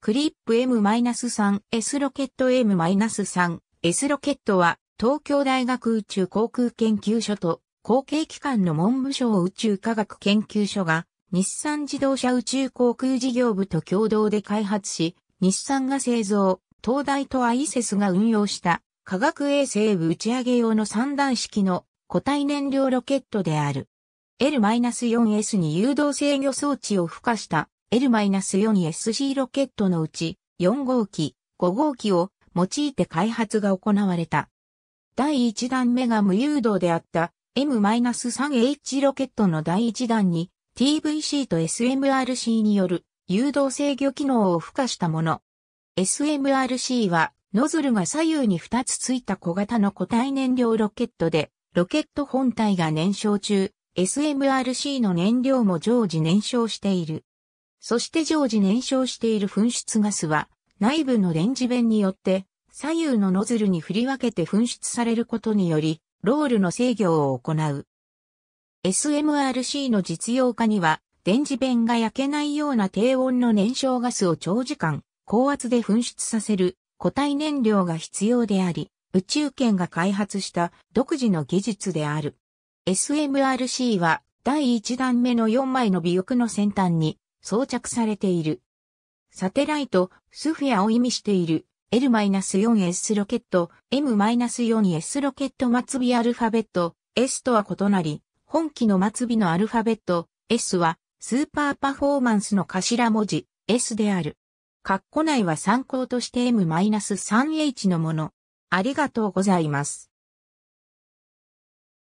クリップ M-3S ロケット M-3S ロケットは東京大学宇宙航空研究所と後継機関の文部省宇宙科学研究所が日産自動車宇宙航空事業部と共同で開発し、日産が製造、東大とアイセスが運用した科学衛星部打ち上げ用の三段式の固体燃料ロケットである。L-4S に誘導制御装置を付加した l 4 s c ロケットのうち4号機、5号機を用いて開発が行われた。第1弾目が無誘導であった M-3H ロケットの第1弾に TVC と SMRC による誘導制御機能を付加したもの。SMRC はノズルが左右に2つついた小型の固体燃料ロケットで、ロケット本体が燃焼中、SMRC の燃料も常時燃焼している。そして常時燃焼している噴出ガスは、内部の電磁弁によって、左右のノズルに振り分けて噴出されることにより、ロールの制御を行う。SMRC の実用化には、電磁弁が焼けないような低温の燃焼ガスを長時間、高圧で噴出させる固体燃料が必要であり、宇宙圏が開発した独自の技術である。SMRC は第1段目の4枚の尾翼の先端に装着されている。サテライト、スフィアを意味している L-4S ロケット、M-4S ロケット末尾アルファベット、S とは異なり、本機の末尾のアルファベット、S は、スーパーパフォーマンスの頭文字、S である。括弧内は参考として M-3H のもの。ありがとうございます。